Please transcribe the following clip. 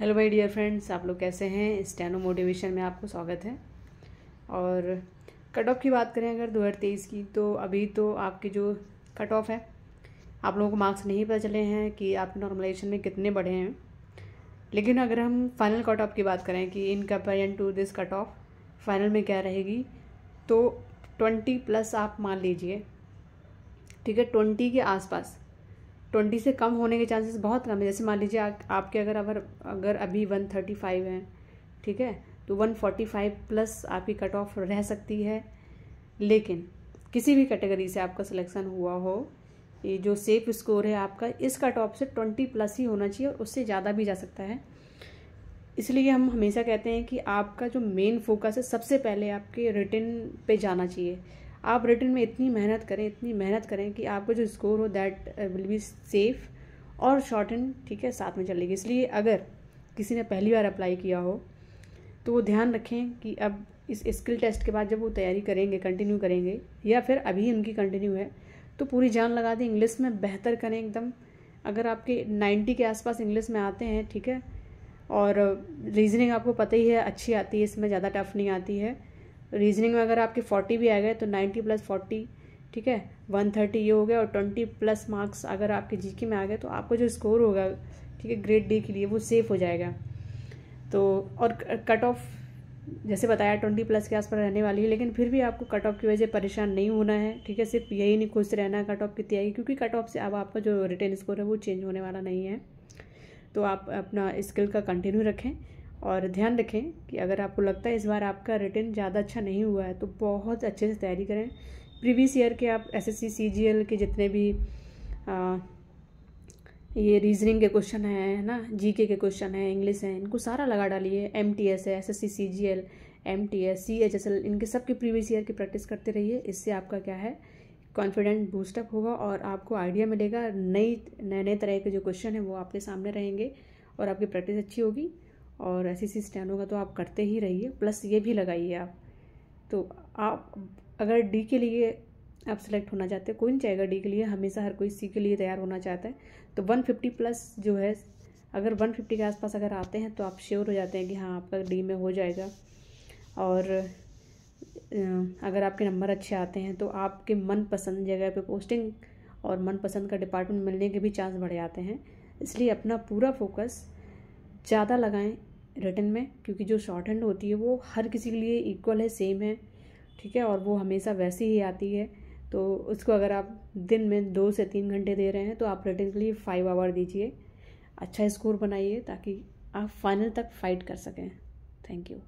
hello भाई dear friends आप लोग कैसे हैं स्टैनो मोटिवेशन में आपको स्वागत है और कट ऑफ की बात करें अगर तेईस की तो अभी तो आपके जो कट ऑफ है आप लोगों को मार्क्स नहीं पता चले हैं कि आप नॉर्मलाइजेशन में कितने बढ़े हैं लेकिन अगर हम फाइनल कट ऑफ की बात करें कि in comparison to this cut off final में क्या रहेगी तो ट्वेंटी प्लस आप मान लीजिए ठीक है ट्वेंटी के आसपास ट्वेंटी से कम होने के चांसेस बहुत कम है जैसे मान लीजिए आपके अगर अगर अगर अभी वन थर्टी फाइव हैं ठीक है तो वन फोर्टी फाइव प्लस आपकी कट ऑफ रह सकती है लेकिन किसी भी कैटेगरी से आपका सिलेक्शन हुआ हो ये जो सेफ स्कोर है आपका इस कट ऑफ से ट्वेंटी प्लस ही होना चाहिए और उससे ज़्यादा भी जा सकता है इसलिए हम हमेशा कहते हैं कि आपका जो मेन फोकस है सबसे पहले आपके रिटर्न पे जाना चाहिए आप रिटर्न में इतनी मेहनत करें इतनी मेहनत करें कि आपका जो स्कोर हो दैट विल बी सेफ़ और शॉर्ट एंड ठीक है साथ में चलेगी इसलिए अगर किसी ने पहली बार अप्लाई किया हो तो वो ध्यान रखें कि अब इस स्किल टेस्ट के बाद जब वो तैयारी करेंगे कंटिन्यू करेंगे या फिर अभी उनकी कंटिन्यू है तो पूरी जान लगा दें इंग्लिश में बेहतर करें एकदम अगर आपके नाइन्टी के आसपास इंग्लिश में आते हैं ठीक है और रीजनिंग आपको पता ही है अच्छी आती है इसमें ज़्यादा टफ नहीं आती है रीजनिंग में अगर आपके फोर्टी भी आ गए तो नाइन्टी प्लस फोर्टी ठीक है वन थर्टी ये हो गया और ट्वेंटी प्लस मार्क्स अगर आपके जीके में आ गए तो आपका जो स्कोर होगा ठीक है ग्रेड डी के लिए वो सेफ हो जाएगा तो और कट ऑफ जैसे बताया ट्वेंटी प्लस के आसपास रहने वाली है लेकिन फिर भी आपको कट ऑफ की वजह से परेशान नहीं होना है ठीक है सिर्फ यही नहीं खुश रहना कट ऑफ कितनी आएगी क्योंकि कट ऑफ से अब आपका जो रिटर्न स्कोर है वो चेंज होने वाला नहीं है तो आप अपना स्किल का कंटिन्यू रखें और ध्यान रखें कि अगर आपको लगता है इस बार आपका रिटर्न ज़्यादा अच्छा नहीं हुआ है तो बहुत अच्छे से तैयारी करें प्रीवियस ईयर के आप एस एस के जितने भी आ, ये रीजनिंग के क्वेश्चन हैं है ना जीके के क्वेश्चन हैं इंग्लिश हैं इनको सारा लगा डालिए एम टी एस है S S C C G L M T S C H S L इनके सब के प्रीवियस ईयर की प्रैक्टिस करते रहिए इससे आपका क्या है कॉन्फिडेंट बूस्टअप होगा और आपको आइडिया मिलेगा नई नए नए तरह के जो क्वेश्चन हैं वो आपके सामने रहेंगे और आपकी प्रैक्टिस अच्छी होगी और ऐसी सी स्टैंड होगा तो आप करते ही रहिए प्लस ये भी लगाइए आप तो आप अगर डी के लिए आप सेलेक्ट होना चाहते हैं कोई नहीं चाहेगा डी के लिए हमेशा हर कोई सी के लिए तैयार होना चाहता है तो 150 प्लस जो है अगर 150 के आसपास अगर आते हैं तो आप श्योर हो जाते हैं कि हाँ आपका डी में हो जाएगा और अगर आपके नंबर अच्छे आते हैं तो आपके मनपसंद जगह पर पोस्टिंग और मनपसंद का डिपार्टमेंट मिलने के भी चांस बढ़ जाते हैं इसलिए अपना पूरा फोकस ज़्यादा लगाएं रिटर्न में क्योंकि जो शॉर्ट हैंड होती है वो हर किसी के लिए इक्वल है सेम है ठीक है और वो हमेशा वैसी ही आती है तो उसको अगर आप दिन में दो से तीन घंटे दे रहे हैं तो आप रिटर्न के लिए फाइव आवर दीजिए अच्छा स्कोर बनाइए ताकि आप फाइनल तक फाइट कर सकें थैंक यू